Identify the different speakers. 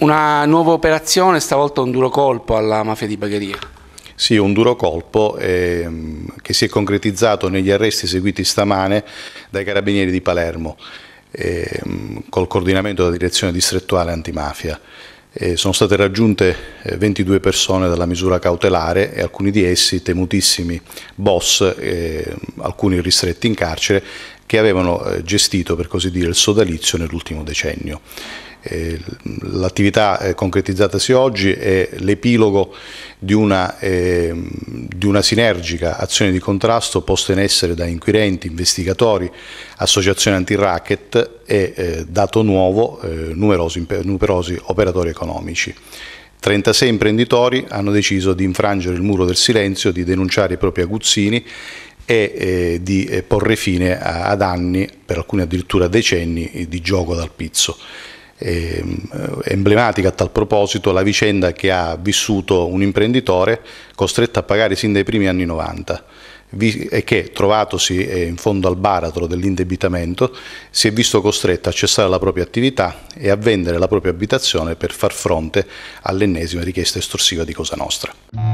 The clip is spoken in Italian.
Speaker 1: Una nuova operazione, stavolta un duro colpo alla mafia di Bagheria. Sì, un duro colpo ehm, che si è concretizzato negli arresti eseguiti stamane dai carabinieri di Palermo ehm, col coordinamento della direzione distrettuale antimafia. Eh, sono state raggiunte 22 eh, persone dalla misura cautelare e alcuni di essi, temutissimi boss, eh, alcuni ristretti in carcere, che avevano eh, gestito, per così dire, il sodalizio nell'ultimo decennio. Eh, l'attività eh, concretizzatasi oggi è l'epilogo di una, eh, di una, sinergica azione di contrasto posta in essere da inquirenti, investigatori, associazioni anti-racket e, eh, dato nuovo, eh, numerosi, numerosi operatori economici. 36 imprenditori hanno deciso di infrangere il muro del silenzio, di denunciare i propri aguzzini e eh, di eh, porre fine a, ad anni, per alcuni addirittura decenni, eh, di gioco dal pizzo. Ehm, eh, emblematica a tal proposito la vicenda che ha vissuto un imprenditore costretto a pagare sin dai primi anni 90 e che, trovatosi eh, in fondo al baratro dell'indebitamento, si è visto costretto a cessare la propria attività e a vendere la propria abitazione per far fronte all'ennesima richiesta estorsiva di Cosa Nostra.